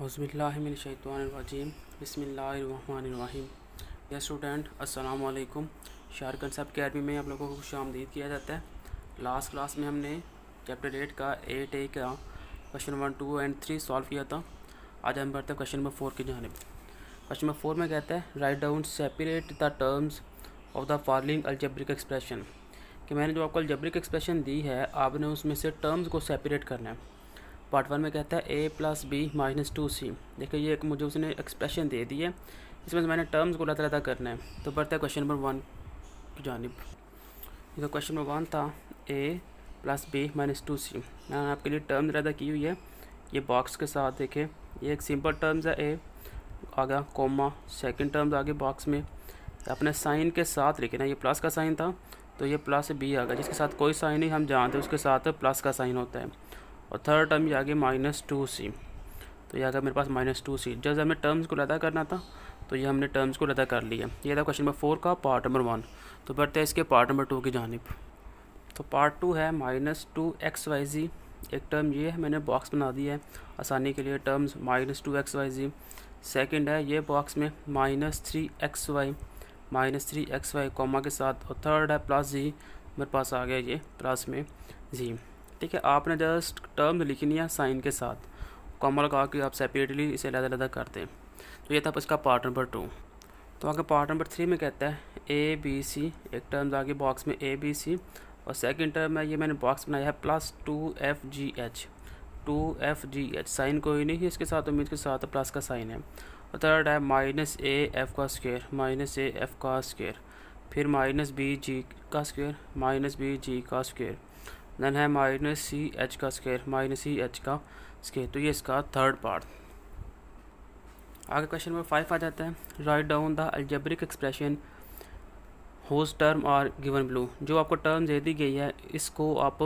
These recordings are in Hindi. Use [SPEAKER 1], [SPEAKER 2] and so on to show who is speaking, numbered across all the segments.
[SPEAKER 1] हज़बिल्लाशैतवानरवाजीम बसमीम ये स्टूडेंट असलकुम शार कंसेप्ट अकेडमी में आप लोगों को खुश आमदीद किया जाता है लास्ट क्लास में हमने चैप्टर एट का एट ए का question one two and three solve किया था आज हम बढ़ते हैं क्वेश्चन नंबर फोर की जानब क्वेश्चन नंबर फोर में कहता है write down separate the terms of the following algebraic expression कि मैंने जो आपको अल्जब्रिक एक्सप्रेशन दी है आपने उसमें से टर्म्स को सेपरेट करना है पार्ट वन में कहता है A plus B minus two C देखिए ये एक मुझे उसने एक्सप्रेशन दे दी है इसमें मैंने टर्म्स को अलग अलग करना है तो बढ़ता है क्वेश्चन नंबर वन की जानब ये क्वेश्चन नंबर वन था A plus B minus two C मैंने आपके लिए टर्म्स अलहदा की हुई है ये बॉक्स के साथ देखें ये एक सिंपल टर्म्स है ए आ गया कोमा सेकेंड टर्म्स आ गए बॉक्स में अपने साइन के साथ लिखना ये प्लस का साइन था तो ये प्लस बी आ गया जिसके साथ कोई साइन नहीं हम जानते उसके साथ प्लस का साइन होता है और थर्ड टर्म ये आ गया माइनस टू सी तो ये आ गया मेरे पास माइनस टू सी जैसे हमें टर्म्स को लदा करना था तो ये हमने टर्म्स को लदा कर लिया ये था क्वेश्चन नंबर फोर का पार्ट नंबर वन तो बढ़ते हैं इसके पार्ट नंबर टू की जानब तो पार्ट टू है minus two X Y G एक टर्म ये है मैंने बॉक्स बना दिया है आसानी के लिए terms minus two X Y G second है ये बॉक्स में minus three X Y minus three X Y comma के साथ और थर्ड है प्लस जी मेरे पास आ गया ये प्लस में जी ठीक है आपने जस्ट टर्म लिखनी है साइन के साथ कॉमा लगा के आप सेपरेटली इसे अलग अलग कर दें तो ये था इसका पार्ट नंबर टू तो आगे पार्ट नंबर थ्री में कहता है ए बी सी एक टर्म आगे बॉक्स में ए बी सी और सेकंड टर्म है ये मैंने बॉक्स बनाया है plus two F G H two F G H sign कोई नहीं है इसके साथ उम्मीद के साथ प्लस का साइन है और थर्ड है माइनस ए एफ का स्क्वेयर माइनस ए एफ का स्क्वेयर फिर माइनस बी जी का स्क्वेयर माइनस बी जी का स्क्वेयर देन है माइनस सी एच का स्केयर माइनस सी एच का स्केयर तो ये इसका थर्ड पार्ट आगे क्वेश्चन नंबर फाइव आ जाता है write down the algebraic expression whose term are given below जो आपको टर्म दे दी गई है इसको आप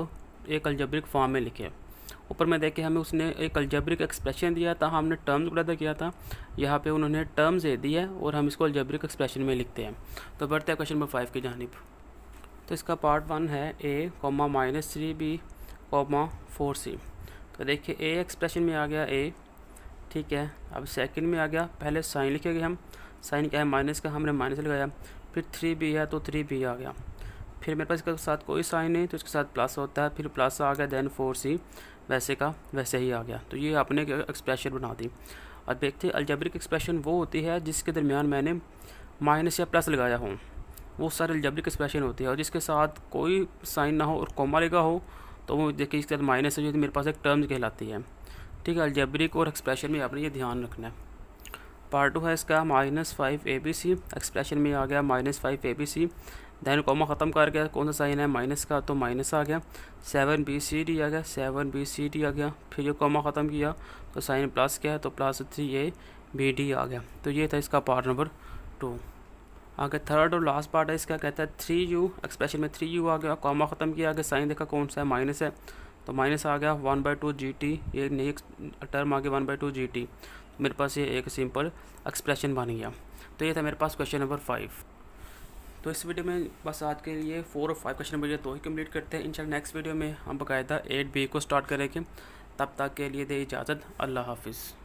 [SPEAKER 1] एक अल्जेब्रिक फॉर्म में लिखें ऊपर में देखे हमें उसने एक अल्जेब्रिक एक्सप्रेशन दिया था हमने टर्म्स अदा किया था यहाँ पे उन्होंने टर्म्स दे दी है और हम इसको अल्जेब्रिक एक्सप्रेशन में लिखते हैं तो बढ़ते हैं क्वेश्चन नंबर फाइव की जानब तो इसका पार्ट वन है A comma minus three B comma four C तो देखिए ए एक्सप्रेशन में आ गया ए ठीक है अब सेकंड में आ गया पहले साइन लिखेंगे हम साइन क्या है माइनस का हमने माइनस लगाया फिर थ्री बी है तो थ्री बी आ गया फिर मेरे पास इसके साथ कोई साइन नहीं तो इसके साथ प्लस होता है फिर प्लस आ गया देन फोर सी वैसे का वैसे ही आ गया तो ये आपने एक्सप्रेशन बना दी अब देखते अलजबरिक एक्सप्रेशन वो होती है जिसके दरमियान मैंने माइनस या प्लस लगाया हूँ वो सारे जबलिक एक्सप्रेशन होती है और जिसके साथ कोई साइन ना हो और कॉमा लेगा हो तो वो देखिए इसके साथ माइनस है जो मेरे पास एक टर्म कहलाती है ठीक है अलजेब्रिक और एक्सप्रेशन में आपने ये ध्यान रखना है पार्ट टू है इसका minus five A B C expression में आ गया minus five A B C then comma ख़त्म कर गया कौन सा साइन है माइनस का तो माइनस आ गया सेवन बी सी डी आ गया सेवन बी सी डी आ गया फिर जो कॉमा ख़त्म किया तो साइन प्लस क्या है तो plus three A B D आ गया तो ये था इसका पार्ट नंबर टू आगे थर्ड और लास्ट पार्ट है इसका कहता है थ्री यू एक्सप्रेशन में थ्री यू आ गया कॉमा ख़त्म किया आगे साइन देखा कौन सा है माइनस है तो माइनस आ गया one by two G T ये नई टर्म आ गया one by two G T मेरे पास ये एक सिंपल एक्सप्रेशन बन गया तो ये था मेरे पास क्वेश्चन नंबर फाइव तो इस वीडियो में बस आज के लिए फोर और फाइव क्वेश्चन मुझे दो ही कम्प्लीट करते हैं इन नेक्स्ट वीडियो में हम बाकायदा एट बी को स्टार्ट करेंगे तब तक के लिए दे इजाज़त अल्लाह हाफिज़